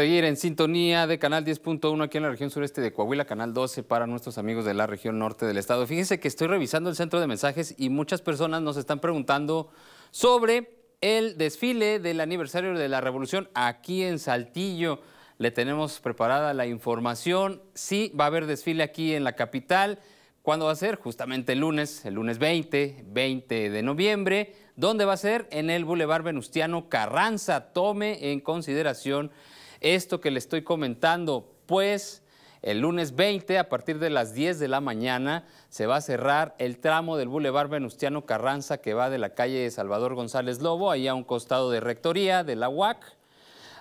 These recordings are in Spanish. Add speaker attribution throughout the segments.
Speaker 1: Seguir en sintonía de Canal 10.1 aquí en la región sureste de Coahuila, Canal 12 para nuestros amigos de la región norte del estado. Fíjense que estoy revisando el centro de mensajes y muchas personas nos están preguntando sobre el desfile del aniversario de la revolución aquí en Saltillo. Le tenemos preparada la información. Sí, va a haber desfile aquí en la capital. ¿Cuándo va a ser? Justamente el lunes, el lunes 20, 20 de noviembre. ¿Dónde va a ser? En el Boulevard Venustiano Carranza. Tome en consideración esto que le estoy comentando, pues el lunes 20 a partir de las 10 de la mañana se va a cerrar el tramo del Boulevard Venustiano Carranza que va de la calle Salvador González Lobo, ahí a un costado de Rectoría, de la UAC,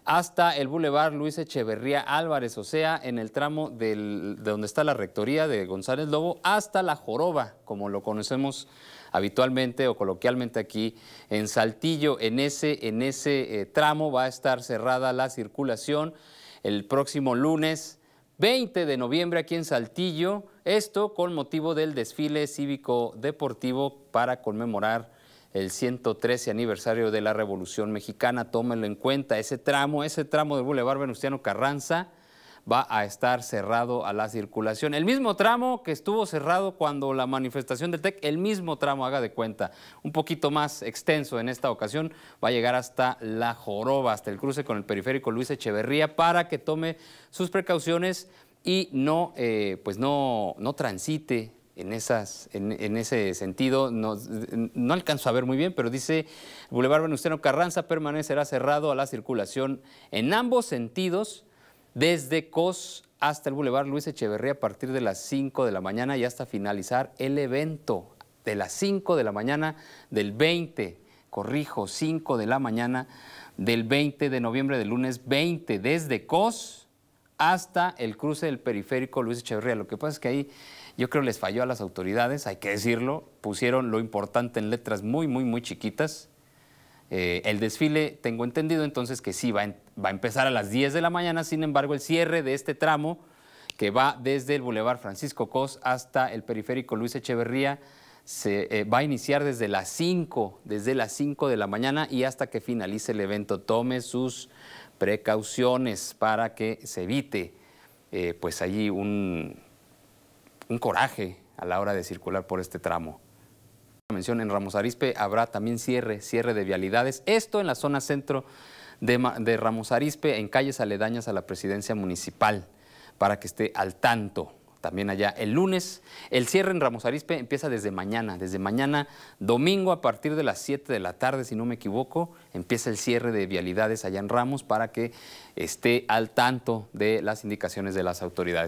Speaker 1: hasta el Boulevard Luis Echeverría Álvarez, o sea, en el tramo de donde está la rectoría de González Lobo, hasta la Joroba, como lo conocemos habitualmente o coloquialmente aquí en Saltillo. En ese, en ese eh, tramo va a estar cerrada la circulación el próximo lunes 20 de noviembre aquí en Saltillo, esto con motivo del desfile cívico-deportivo para conmemorar el 113 aniversario de la Revolución Mexicana. Tómenlo en cuenta, ese tramo, ese tramo del Boulevard Venustiano Carranza va a estar cerrado a la circulación. El mismo tramo que estuvo cerrado cuando la manifestación del TEC, el mismo tramo, haga de cuenta, un poquito más extenso en esta ocasión, va a llegar hasta La Joroba, hasta el cruce con el periférico Luis Echeverría, para que tome sus precauciones y no, eh, pues no, no transite en, esas, en, ese sentido, no, alcanzo a ver muy bien, pero dice Boulevard Venustiano Carranza permanecerá cerrado a la circulación en ambos sentidos, desde COS hasta el Boulevard Luis Echeverría a partir de las 5 de la mañana y hasta finalizar el evento de las 5 de la mañana del 20, corrijo, 5 de la mañana del 20 de noviembre del lunes 20, desde COS hasta el cruce del periférico Luis Echeverría. Lo que pasa es que ahí yo creo les falló a las autoridades, hay que decirlo, pusieron lo importante en letras muy, muy, muy chiquitas. Eh, el desfile, tengo entendido entonces que sí, va, a empezar a las 10 de la mañana, sin embargo el cierre de este tramo, que va desde el Boulevard Francisco Cos hasta el periférico Luis Echeverría, se eh, va a iniciar desde las 5, desde las 5 de la mañana y hasta que finalice el evento. Tome sus precauciones para que se evite eh, pues allí un, un coraje a la hora de circular por este tramo. Mención en Ramos Arizpe habrá también cierre, cierre de vialidades. Esto en la zona centro de, Ramos Arizpe, en calles aledañas a la presidencia municipal, para que esté al tanto también allá el lunes. El cierre en Ramos Arizpe empieza desde mañana, desde mañana domingo a partir de las 7 de la tarde, si no me equivoco, empieza el cierre de vialidades allá en Ramos para que esté al tanto de las indicaciones de las autoridades.